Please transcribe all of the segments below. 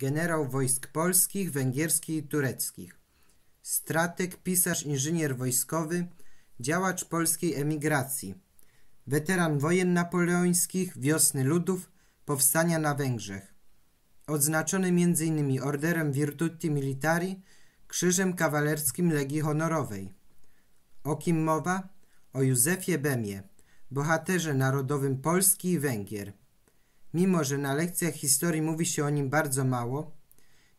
generał wojsk polskich, węgierskich i tureckich, Stratek, pisarz, inżynier wojskowy, działacz polskiej emigracji, weteran wojen napoleońskich, wiosny ludów, powstania na Węgrzech. Odznaczony m.in. orderem Virtuti Militari, Krzyżem Kawalerskim Legii Honorowej. O kim mowa? O Józefie Bemie, bohaterze narodowym Polski i Węgier. Mimo, że na lekcjach historii mówi się o nim bardzo mało,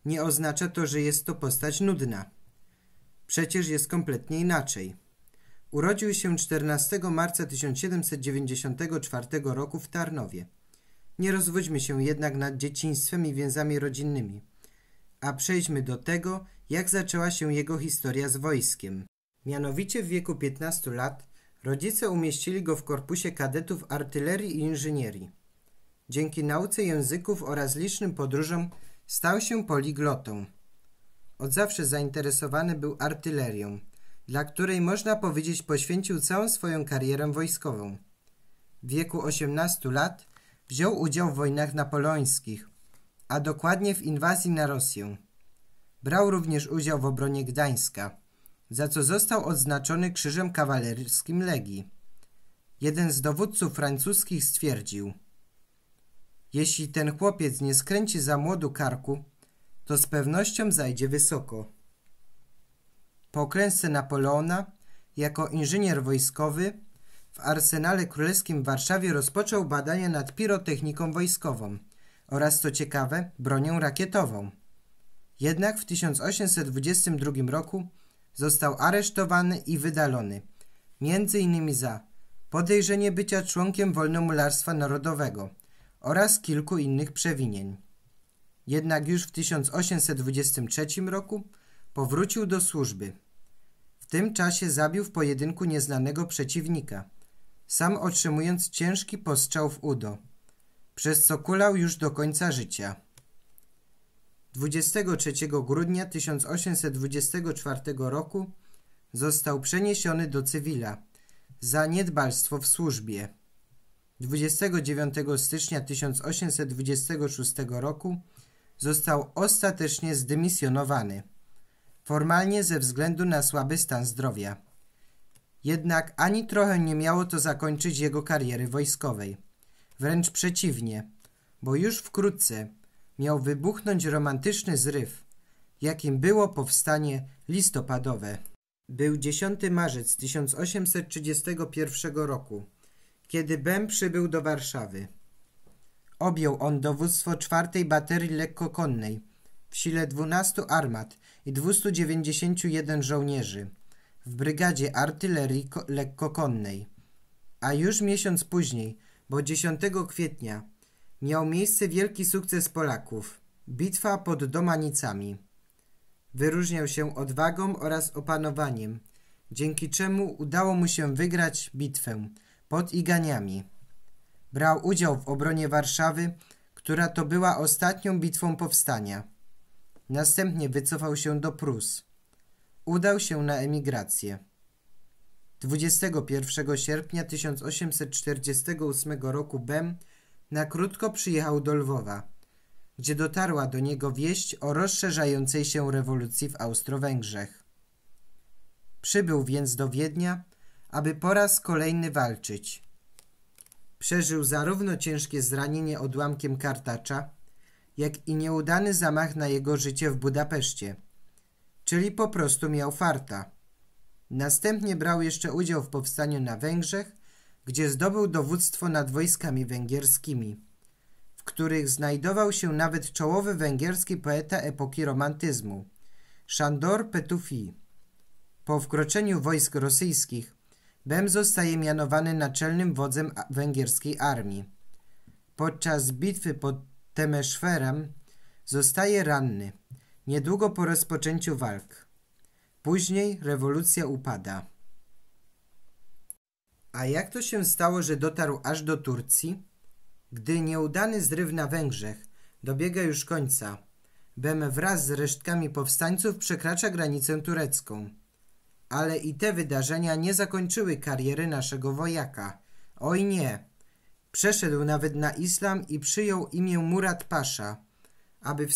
nie oznacza to, że jest to postać nudna. Przecież jest kompletnie inaczej. Urodził się 14 marca 1794 roku w Tarnowie. Nie rozwódźmy się jednak nad dzieciństwem i więzami rodzinnymi, a przejdźmy do tego, jak zaczęła się jego historia z wojskiem. Mianowicie w wieku 15 lat rodzice umieścili go w korpusie kadetów artylerii i inżynierii. Dzięki nauce języków oraz licznym podróżom stał się poliglotą. Od zawsze zainteresowany był artylerią, dla której można powiedzieć poświęcił całą swoją karierę wojskową. W wieku 18 lat wziął udział w wojnach napoleońskich, a dokładnie w inwazji na Rosję. Brał również udział w obronie Gdańska, za co został odznaczony Krzyżem Kawalerskim Legii. Jeden z dowódców francuskich stwierdził – jeśli ten chłopiec nie skręci za młodu karku, to z pewnością zajdzie wysoko. Po okręsce Napoleona, jako inżynier wojskowy, w Arsenale Królewskim w Warszawie rozpoczął badania nad pirotechniką wojskową oraz, co ciekawe, bronią rakietową. Jednak w 1822 roku został aresztowany i wydalony, między innymi za podejrzenie bycia członkiem Wolnomularstwa Narodowego – oraz kilku innych przewinień. Jednak już w 1823 roku powrócił do służby. W tym czasie zabił w pojedynku nieznanego przeciwnika, sam otrzymując ciężki postrzał w udo, przez co kulał już do końca życia. 23 grudnia 1824 roku został przeniesiony do cywila za niedbalstwo w służbie. 29 stycznia 1826 roku został ostatecznie zdymisjonowany, formalnie ze względu na słaby stan zdrowia. Jednak ani trochę nie miało to zakończyć jego kariery wojskowej. Wręcz przeciwnie, bo już wkrótce miał wybuchnąć romantyczny zryw, jakim było powstanie listopadowe. Był 10 marzec 1831 roku. Kiedy Bem przybył do Warszawy, objął on dowództwo czwartej baterii lekkokonnej w sile 12 armat i 291 żołnierzy w brygadzie artylerii lekkokonnej. A już miesiąc później, bo 10 kwietnia, miał miejsce wielki sukces Polaków bitwa pod Domanicami. Wyróżniał się odwagą oraz opanowaniem, dzięki czemu udało mu się wygrać bitwę pod Iganiami. Brał udział w obronie Warszawy, która to była ostatnią bitwą powstania. Następnie wycofał się do Prus. Udał się na emigrację. 21 sierpnia 1848 roku Bem na krótko przyjechał do Lwowa, gdzie dotarła do niego wieść o rozszerzającej się rewolucji w Austro-Węgrzech. Przybył więc do Wiednia, aby po raz kolejny walczyć. Przeżył zarówno ciężkie zranienie odłamkiem kartacza, jak i nieudany zamach na jego życie w Budapeszcie, czyli po prostu miał farta. Następnie brał jeszcze udział w powstaniu na Węgrzech, gdzie zdobył dowództwo nad wojskami węgierskimi, w których znajdował się nawet czołowy węgierski poeta epoki romantyzmu, Szandor Petufi. Po wkroczeniu wojsk rosyjskich Bem zostaje mianowany naczelnym wodzem węgierskiej armii. Podczas bitwy pod Temeszwerem zostaje ranny, niedługo po rozpoczęciu walk. Później rewolucja upada. A jak to się stało, że dotarł aż do Turcji? Gdy nieudany zryw na Węgrzech dobiega już końca, Bem wraz z resztkami powstańców przekracza granicę turecką. Ale i te wydarzenia nie zakończyły kariery naszego wojaka. Oj nie! Przeszedł nawet na islam i przyjął imię Murat Pasza, aby wstąpić